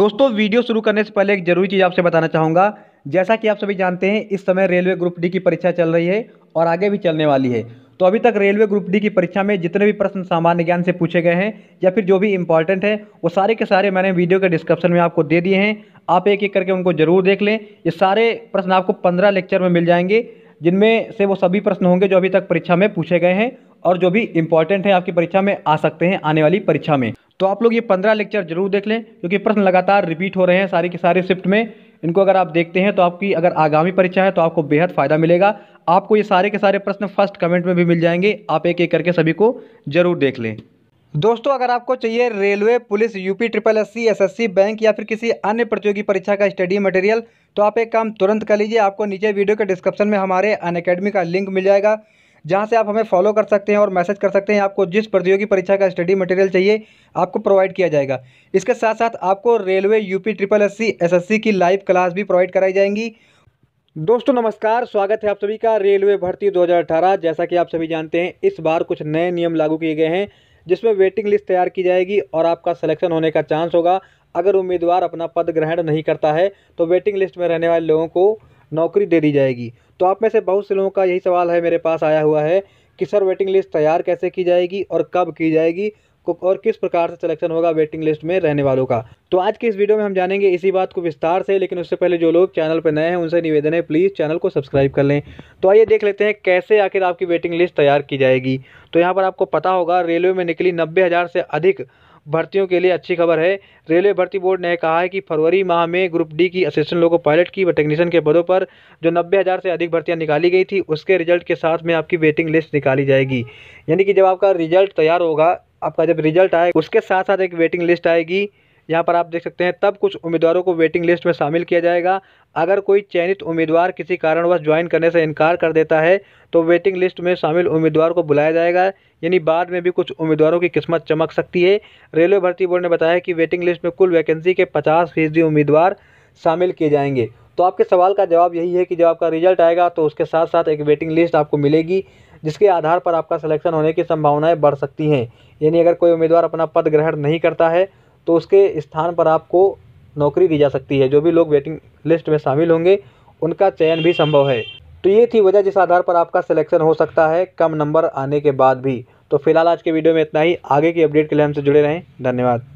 दोस्तों वीडियो शुरू करने से पहले एक जरूरी चीज़ आपसे बताना चाहूँगा जैसा कि आप सभी जानते हैं इस समय रेलवे ग्रुप डी की परीक्षा चल रही है और आगे भी चलने वाली है तो अभी तक रेलवे ग्रुप डी की परीक्षा में जितने भी प्रश्न सामान्य ज्ञान से पूछे गए हैं या फिर जो भी इंपॉर्टेंट है वो सारे के सारे मैंने वीडियो के डिस्क्रिप्शन में आपको दे दिए हैं आप एक एक करके उनको जरूर देख लें ये सारे प्रश्न आपको पंद्रह लेक्चर में मिल जाएंगे जिनमें से वो सभी प्रश्न होंगे जो अभी तक परीक्षा में पूछे गए हैं और जो भी इंपॉर्टेंट हैं आपकी परीक्षा में आ सकते हैं आने वाली परीक्षा में तो आप लोग ये पंद्रह लेक्चर जरूर देख लें क्योंकि प्रश्न लगातार रिपीट हो रहे हैं सारे के सारे शिफ्ट में इनको अगर आप देखते हैं तो आपकी अगर आगामी परीक्षा है तो आपको बेहद फ़ायदा मिलेगा आपको ये सारे के सारे प्रश्न फर्स्ट कमेंट में भी मिल जाएंगे आप एक एक करके सभी को ज़रूर देख लें दोस्तों अगर आपको चाहिए railway police UP triple S C S S C bank या फिर किसी अन्य प्रतियोगी परीक्षा का स्टडी मटेरियल तो आप एक काम तुरंत कर लीजिए आपको नीचे वीडियो के डिस्क्रिप्शन में हमारे अन का लिंक मिल जाएगा जहाँ से आप हमें फॉलो कर सकते हैं और मैसेज कर सकते हैं आपको जिस प्रतियोगी परीक्षा का स्टडी मटेरियल चाहिए आपको प्रोवाइड किया जाएगा इसके साथ साथ आपको railway UP triple S C की लाइव क्लास भी प्रोवाइड कराई जाएंगी दोस्तों नमस्कार स्वागत है आप सभी का रेलवे भर्ती 2018 जैसा कि आप सभी जानते हैं इस बार कुछ नए नियम लागू किए गए हैं जिसमें वेटिंग लिस्ट तैयार की जाएगी और आपका सिलेक्शन होने का चांस होगा अगर उम्मीदवार अपना पद ग्रहण नहीं करता है तो वेटिंग लिस्ट में रहने वाले लोगों को नौकरी दे दी जाएगी तो आप में से बहुत से लोगों का यही सवाल है मेरे पास आया हुआ है कि सर वेटिंग लिस्ट तैयार कैसे की जाएगी और कब की जाएगी और किस प्रकार से सिलेक्शन होगा वेटिंग लिस्ट में रहने वालों का तो आज के इस वीडियो में हम जानेंगे इसी बात को विस्तार से लेकिन उससे पहले जो लोग चैनल पर नए हैं उनसे निवेदन है प्लीज़ चैनल को सब्सक्राइब कर लें तो आइए देख लेते हैं कैसे आखिर आपकी वेटिंग लिस्ट तैयार की जाएगी तो यहाँ पर आपको पता होगा रेलवे में निकली नब्बे से अधिक भर्तियों के लिए अच्छी खबर है रेलवे भर्ती बोर्ड ने कहा है कि फरवरी माह में ग्रुप डी की असिस्टेंट लोको पायलट की व टेक्नीशियन के पदों पर जो नब्बे हज़ार से अधिक भर्तियाँ निकाली गई थी उसके रिजल्ट के साथ में आपकी वेटिंग लिस्ट निकाली जाएगी यानी कि जब आपका रिजल्ट तैयार होगा आपका जब रिजल्ट आए उसके साथ साथ एक वेटिंग लिस्ट आएगी यहाँ पर आप देख सकते हैं तब कुछ उम्मीदवारों को वेटिंग लिस्ट में शामिल किया जाएगा अगर कोई चयनित उम्मीदवार किसी कारणवश ज्वाइन करने से इनकार कर देता है तो वेटिंग लिस्ट में शामिल उम्मीदवार को बुलाया जाएगा यानी बाद में भी कुछ उम्मीदवारों की किस्मत चमक सकती है रेलवे भर्ती बोर्ड ने बताया कि वेटिंग लिस्ट में कुल वैकेंसी के पचास फीसदी उम्मीदवार शामिल किए जाएंगे तो आपके सवाल का जवाब यही है कि जब आपका रिजल्ट आएगा तो उसके साथ साथ एक वेटिंग लिस्ट आपको मिलेगी जिसके आधार पर आपका सिलेक्शन होने की संभावनाएं बढ़ सकती हैं यानी अगर कोई उम्मीदवार अपना पद ग्रहण नहीं करता है तो उसके स्थान पर आपको नौकरी दी जा सकती है जो भी लोग वेटिंग लिस्ट में शामिल होंगे उनका चयन भी संभव है तो ये थी वजह जिस आधार पर आपका सिलेक्शन हो सकता है कम नंबर आने के बाद भी तो फिलहाल आज के वीडियो में इतना ही आगे की अपडेट के लिए हमसे जुड़े रहें धन्यवाद